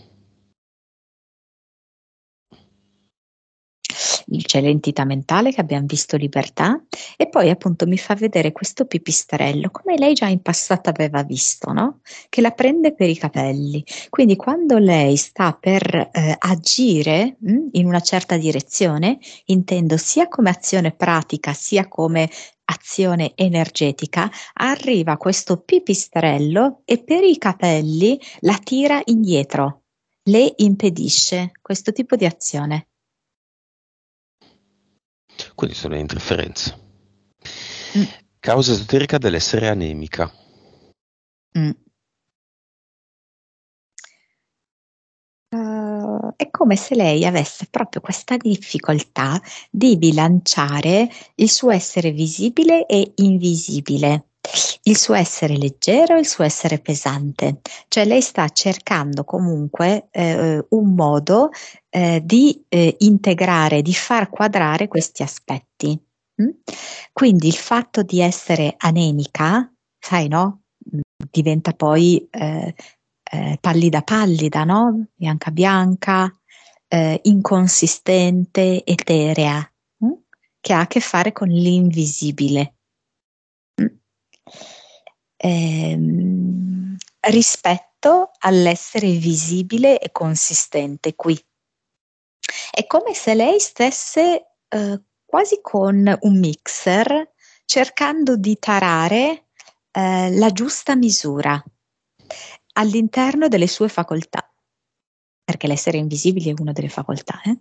c'è l'entità mentale che abbiamo visto libertà e poi appunto mi fa vedere questo pipistrello come lei già in passato aveva visto, no? che la prende per i capelli. Quindi quando lei sta per eh, agire mh, hm, in una certa direzione, intendo sia come azione pratica sia come azione energetica, arriva questo pipistrello e per i capelli la tira indietro, le impedisce questo tipo di azione quindi sono le interferenze. Mm. Causa esoterica dell'essere anemica. Mm. Uh, è come se lei avesse proprio questa difficoltà di bilanciare il suo essere visibile e invisibile il suo essere leggero, e il suo essere pesante, cioè lei sta cercando comunque eh, un modo eh, di eh, integrare, di far quadrare questi aspetti. Mm? Quindi il fatto di essere anemica, sai no? Mm, diventa poi eh, eh, pallida pallida, no? Bianca bianca, eh, inconsistente, eterea, mm? che ha a che fare con l'invisibile ehm, rispetto all'essere visibile e consistente qui. È come se lei stesse eh, quasi con un mixer cercando di tarare eh, la giusta misura all'interno delle sue facoltà, perché l'essere invisibile è una delle facoltà. Eh?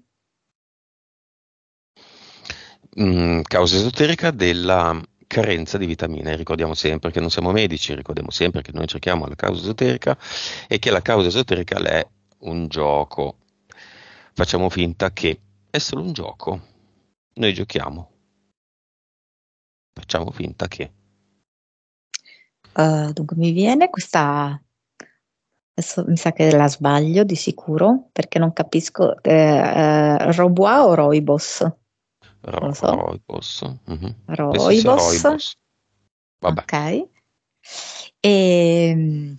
Mm, causa esoterica della carenza di vitamine. Ricordiamo sempre che non siamo medici, ricordiamo sempre che noi cerchiamo la causa esoterica e che la causa esoterica è un gioco. Facciamo finta che è solo un gioco. Noi giochiamo. Facciamo finta che. Uh, dunque mi viene questa Adesso mi sa che la sbaglio di sicuro perché non capisco. Eh, eh, Robois o Roibos? Ro- non so. Roibos. Uh-huh. Roibos. Roibos. Vabbè. Ok. E... Ehm,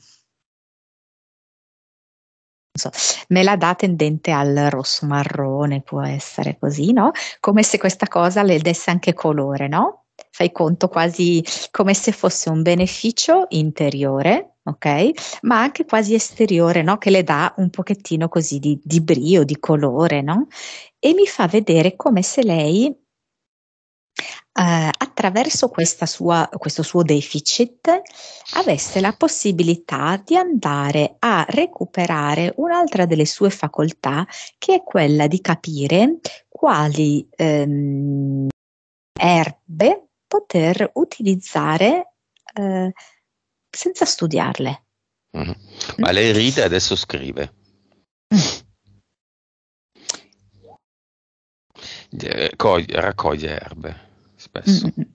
so, me la dà tendente al rosso marrone, può essere così, no? Come se questa cosa le desse anche colore, no? Fai conto quasi come se fosse un beneficio interiore ok? Ma anche quasi esteriore, no? Che le dà un pochettino così di, di brio, di colore, no? E mi fa vedere come se lei Uh, attraverso sua, questo suo deficit avesse la possibilità di andare a recuperare un'altra delle sue facoltà che è quella di capire quali um, erbe poter utilizzare uh, senza studiarle. Mm-hmm. Ma lei ride e adesso scrive. Raccoglie, eh, raccoglie erbe spesso. Mm-hmm.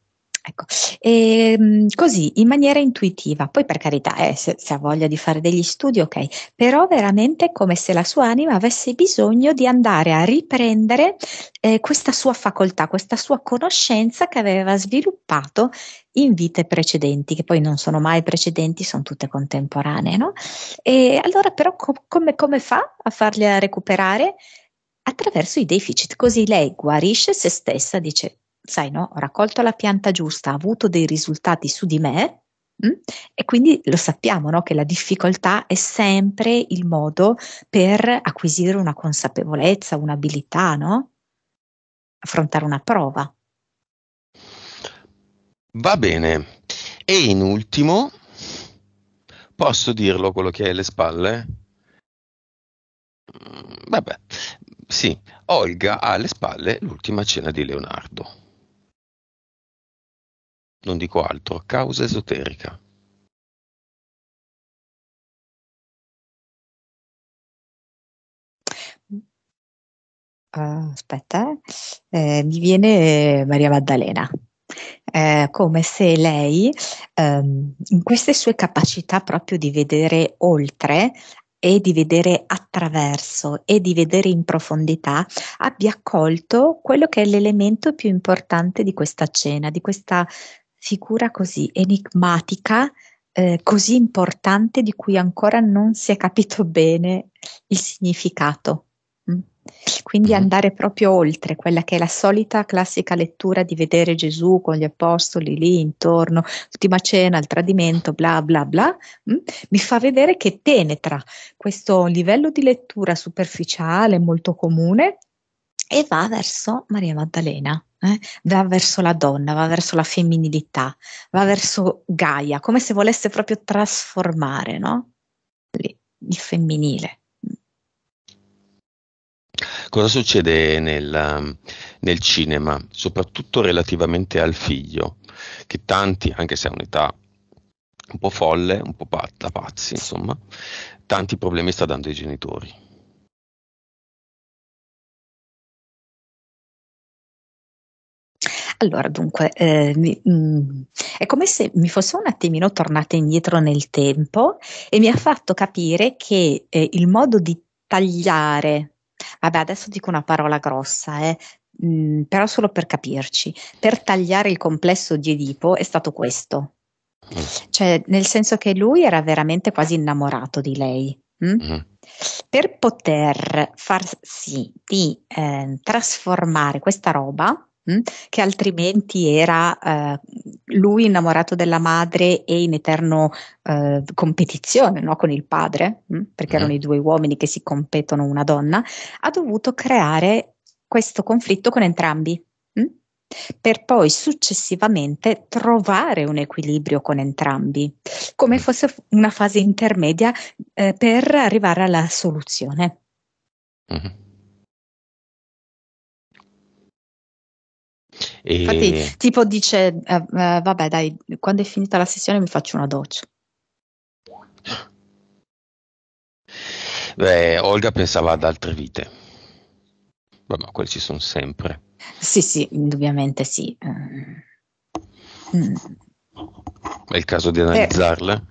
Ecco, e, ehm, così in maniera intuitiva, poi per carità, eh, se, se, ha voglia di fare degli studi, ok, però veramente come se la sua anima avesse bisogno di andare a riprendere eh, questa sua facoltà, questa sua conoscenza che aveva sviluppato in vite precedenti, che poi non sono mai precedenti, sono tutte contemporanee, no? E allora però com- come, come fa a fargliela recuperare? Attraverso i deficit, così lei guarisce se stessa, dice sai, no, ho raccolto la pianta giusta, ha avuto dei risultati su di me. Mh? Mm? E quindi lo sappiamo no? che la difficoltà è sempre il modo per acquisire una consapevolezza, un'abilità, no? affrontare una prova. Va bene. E in ultimo, posso dirlo quello che hai alle spalle? Mm, vabbè, sì, Olga ha alle spalle l'ultima cena di Leonardo. Non dico altro, causa esoterica. Ah, aspetta, eh. eh. mi viene eh, Maria Maddalena. Eh, come se lei, ehm, in queste sue capacità proprio di vedere oltre e di vedere attraverso e di vedere in profondità, abbia accolto quello che è l'elemento più importante di questa cena, di questa figura così enigmatica, eh, così importante di cui ancora non si è capito bene il significato. Mm. Quindi mhm. andare proprio oltre quella che è la solita classica lettura di vedere Gesù con gli apostoli lì intorno, l'ultima cena, il tradimento, bla bla bla, mm, mi fa vedere che penetra questo livello di lettura superficiale molto comune e va verso Maria Maddalena eh? va verso la donna, va verso la femminilità, va verso Gaia, come se volesse proprio trasformare no? il femminile. Cosa succede nel, um, nel cinema, soprattutto relativamente al figlio, che tanti, anche se ha un'età un po' folle, un po' da pazzi, insomma, tanti problemi sta dando ai genitori Allora, dunque, eh, mi, mh, mm, è come se mi fosse un attimino tornata indietro nel tempo e mi ha fatto capire che eh, il modo di tagliare, vabbè adesso dico una parola grossa, eh, mh, mm, però solo per capirci, per tagliare il complesso di Edipo è stato questo. Mm. Cioè, nel senso che lui era veramente quasi innamorato di lei. Mm? Mm. Per poter far sì di eh, trasformare questa roba Mm? che altrimenti era eh, lui innamorato della madre e in eterno eh, competizione no? con il padre, mh? Mm? perché mm erano mm-hmm. i due uomini che si competono una donna, ha dovuto creare questo conflitto con entrambi mh? Mm? per poi successivamente trovare un equilibrio con entrambi, come fosse una fase intermedia eh, per arrivare alla soluzione. Mm-hmm. E... Infatti, tipo dice, eh, eh, vabbè dai, quando è finita la sessione mi faccio una doccia. Beh, Olga pensava ad altre vite. Vabbè, ma quelle ci sono sempre. Sì, sì, indubbiamente sì. Mm. È il caso di analizzarle?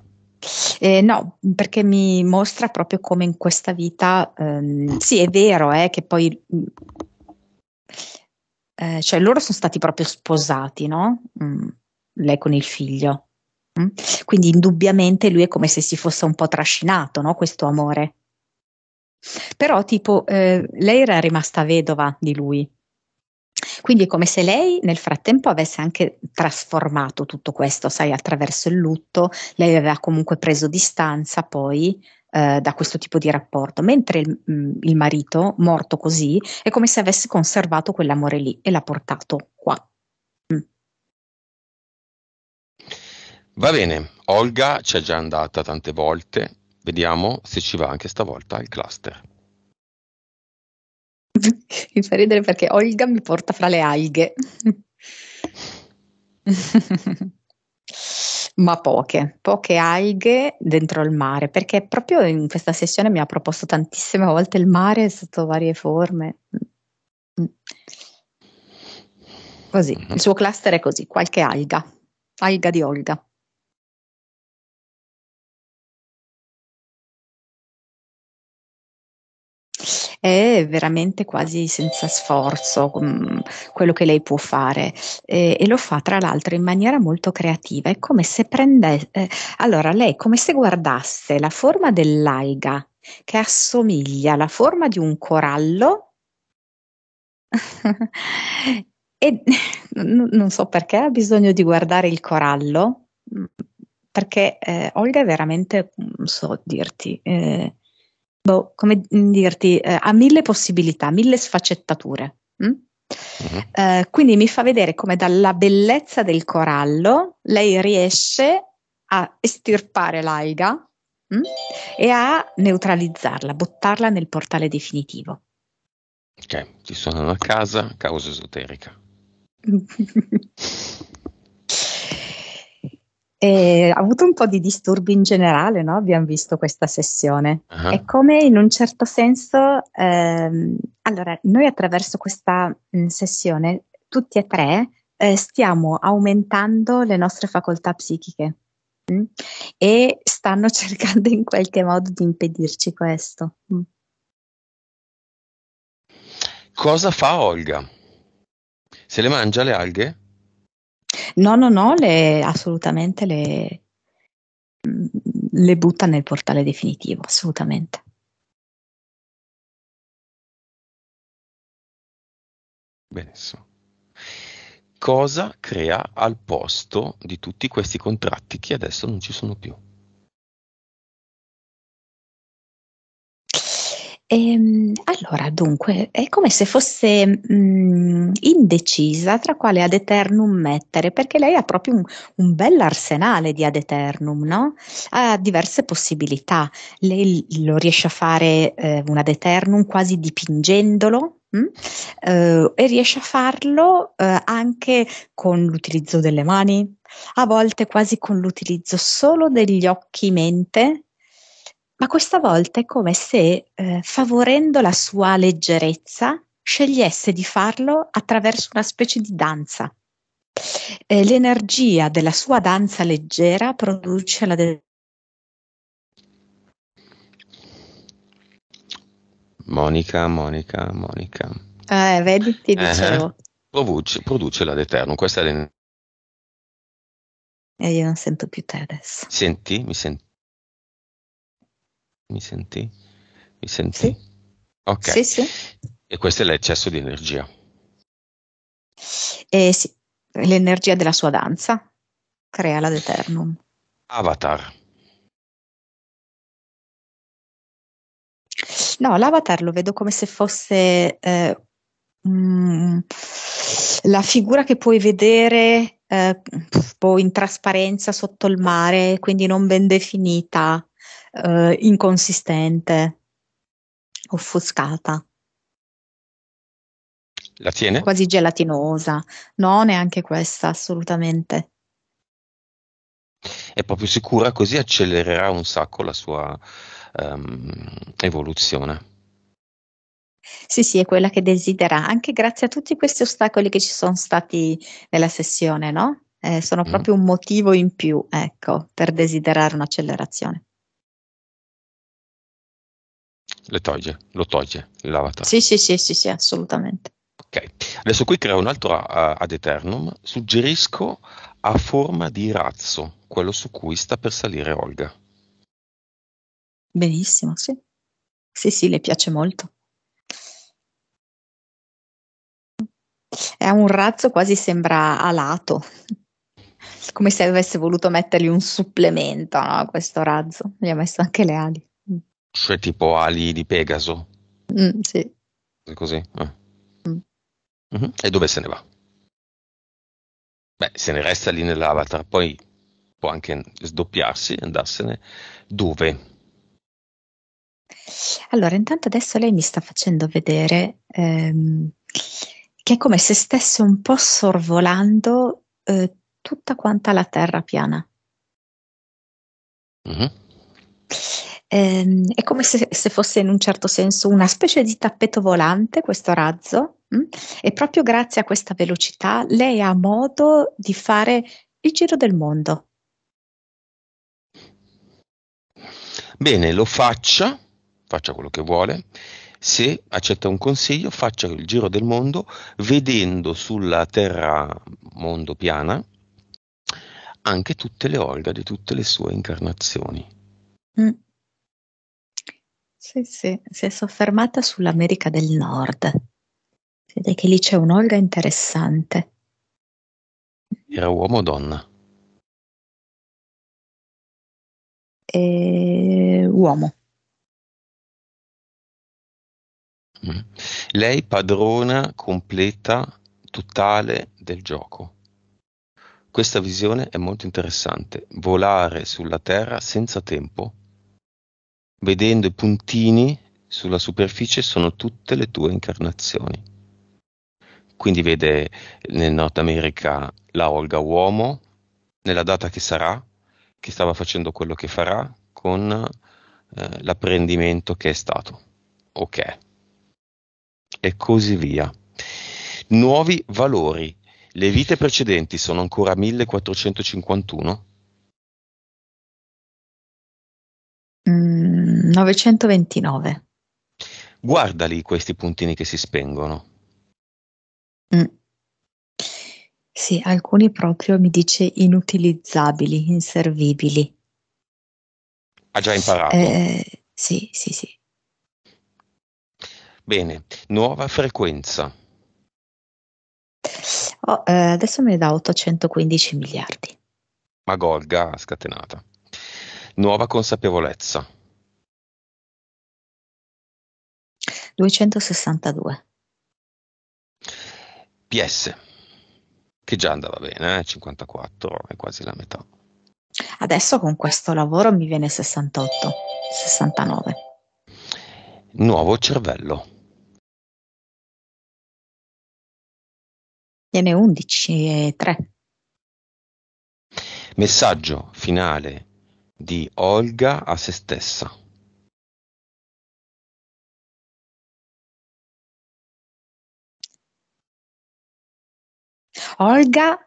Eh, eh, no, perché mi mostra proprio come in questa vita, ehm, sì è vero eh, che poi mm, eh, cioè loro sono stati proprio sposati, no? Mm, lei con il figlio. Mm? Quindi indubbiamente lui è come se si fosse un po' trascinato, no? Questo amore. Però tipo, eh, lei era rimasta vedova di lui. Quindi è come se lei nel frattempo avesse anche trasformato tutto questo, sai, attraverso il lutto, lei aveva comunque preso distanza poi eh, da questo tipo di rapporto, mentre il, mh, mm, il marito, morto così, è come se avesse conservato quell'amore lì e l'ha portato qua. Mm. Va bene, Olga ci è già andata tante volte, vediamo se ci va anche stavolta il cluster. mi fa ridere perché Olga mi porta fra le alghe. ma poche, poche alghe dentro il mare, perché proprio in questa sessione mi ha proposto tantissime volte il mare sotto varie forme. Mm. Così, il suo cluster è così, qualche alga, alga di Olga. è veramente quasi senza sforzo um, quello che lei può fare e, e, lo fa tra l'altro in maniera molto creativa, è come se prendesse, eh, allora lei è come se guardasse la forma dell'alga che assomiglia alla forma di un corallo e n- non so perché ha bisogno di guardare il corallo mm, perché eh, Olga è veramente, non so dirti, eh, boh, come mm, dirti, eh, ha mille possibilità, mille sfaccettature. Mm? Uh-huh. quindi mi fa vedere come dalla bellezza del corallo lei riesce a estirpare l'alga Mm? e a neutralizzarla, buttarla nel portale definitivo. Ok, ci sono a casa, causa esoterica. E ha avuto un po' di disturbi in generale, no? abbiamo visto questa sessione. Uh-huh. Ah. E come in un certo senso, ehm, allora, noi attraverso questa mh, sessione, tutti e tre, eh, stiamo aumentando le nostre facoltà psichiche mh? Mm? e stanno cercando in qualche modo di impedirci questo. Mh. Mm. Cosa fa Olga? Se le mangia le alghe? No, no, no, le, assolutamente le, mm, le butta nel portale definitivo, assolutamente. Benissimo. Cosa crea al posto di tutti questi contratti che adesso non ci sono più? Ehm, allora, dunque, è come se fosse mh, mm, indecisa tra quale ad eternum mettere, perché lei ha proprio un, un bell'arsenale di ad eternum, no? Ha diverse possibilità. Lei lo riesce a fare eh, un ad eternum quasi dipingendolo, Mm? Uh, e riesce a farlo uh, anche con l'utilizzo delle mani, a volte quasi con l'utilizzo solo degli occhi mente ma questa volta è come se, eh, favorendo la sua leggerezza, scegliesse di farlo attraverso una specie di danza. Eh, l'energia della sua danza leggera produce la de- Monica, Monica, Monica. Eh, vedi, ti eh, eh. dicevo. Eh, produce, produce l'ad eternum, questa è l'energia. E eh, io non sento più te adesso. Senti? Mi senti? Mi senti? Mi senti? Sì. Ok. Sì, sì. E questo è l'eccesso di energia. Eh, sì. L'energia della sua danza crea la Deternum. Avatar. No, l'avatar lo vedo come se fosse eh, mh, mm, la figura che puoi vedere eh, in trasparenza sotto il mare, quindi non ben definita, eh, inconsistente, offuscata. La tiene? Quasi gelatinosa. No, neanche questa, assolutamente. È proprio sicura, così accelererà un sacco la sua um, evoluzione. Sì, sì, è quella che desidera, anche grazie a tutti questi ostacoli che ci sono stati nella sessione, no? Eh, sono mm. proprio un motivo in più, ecco, per desiderare un'accelerazione le toglie, lo toglie l'avatar. Sì, sì, sì, sì, sì assolutamente. Ok, adesso qui creo un altro ad eternum, suggerisco a forma di razzo, quello su cui sta per salire Olga. Benissimo, sì. Sì, sì, le piace molto. È un razzo quasi sembra alato, come se avesse voluto mettergli un supplemento a no? questo razzo, gli ha messo anche le ali. Cioè tipo ali di Pegaso? Mm, sì. Così? Eh. Mm. Mm-hmm. E dove se ne va? Beh, se ne resta lì nell'avatar, poi può anche sdoppiarsi e andarsene dove? Allora, intanto adesso lei mi sta facendo vedere ehm, che è come se stesse un po' sorvolando eh, tutta quanta la terra piana. Mm-hmm. Ehm, è come se, se, fosse in un certo senso una specie di tappeto volante questo razzo mh? Mm? e proprio grazie a questa velocità lei ha modo di fare il giro del mondo. Bene, lo faccia, faccia quello che vuole, se accetta un consiglio faccia il giro del mondo vedendo sulla terra mondo piana anche tutte le Olga di tutte le sue incarnazioni. Mh. Mm. Sì, sì, si è soffermata sull'America del Nord. Vede che lì c'è un'Olga interessante. Era uomo o donna? Ehm, uomo. Mm. Lei padrona completa, totale del gioco. Questa visione è molto interessante, volare sulla terra senza tempo vedendo i puntini sulla superficie sono tutte le tue incarnazioni. Quindi vede nel Nord America la Olga uomo, nella data che sarà, che stava facendo quello che farà, con eh, l'apprendimento che è stato Ok. E così via. Nuovi valori. Le vite precedenti sono ancora 1451? 929. Guardali questi puntini che si spengono. Mm. Sì, alcuni proprio mi dice inutilizzabili, inservibili. Ha già imparato? Eh, sì, sì, sì. Bene, nuova frequenza. Oh, eh, adesso me ne dà 815 miliardi. Ma Golga scatenata. Nuova consapevolezza. 262. PS, che già andava bene, eh? 54 è quasi la metà. Adesso con questo lavoro mi viene 68, 69. Nuovo cervello. Viene 11 e 3. Messaggio finale di Olga a se stessa. Olga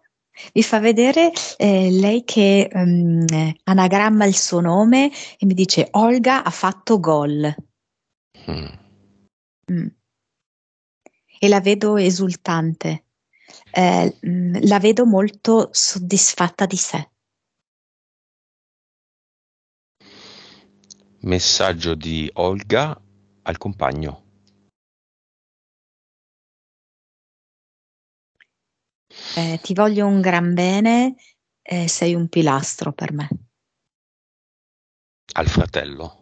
mi fa vedere eh, lei che um, anagramma il suo nome e mi dice Olga ha fatto gol. Mm. Mm. E la vedo esultante, eh, mm, la vedo molto soddisfatta di sé. Messaggio di Olga al compagno. Eh, ti voglio un gran bene e sei un pilastro per me. Al fratello.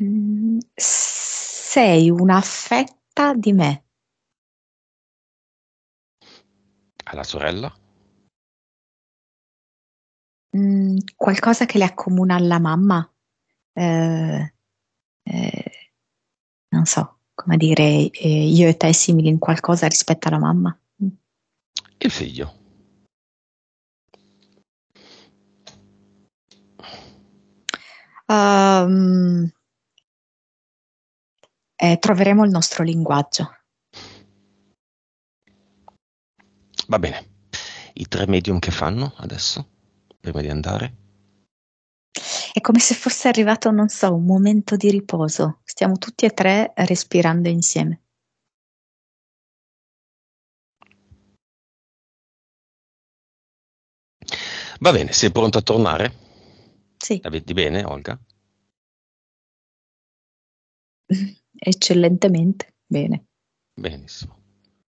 Mm, sei una fetta di me. Alla sorella? Mm, qualcosa che le accomuna alla mamma. Eh, eh, non so, come dire, eh, io e te simili in qualcosa rispetto alla mamma? Mm. Il figlio. Um, eh, troveremo il nostro linguaggio. Va bene. I tre medium che fanno adesso, prima di andare? È come se fosse arrivato, non so, un momento di riposo. Stiamo tutti e tre respirando insieme. Va bene, sei pronto a tornare? Sì. La vedi bene, Olga? Eccellentemente, bene. Benissimo.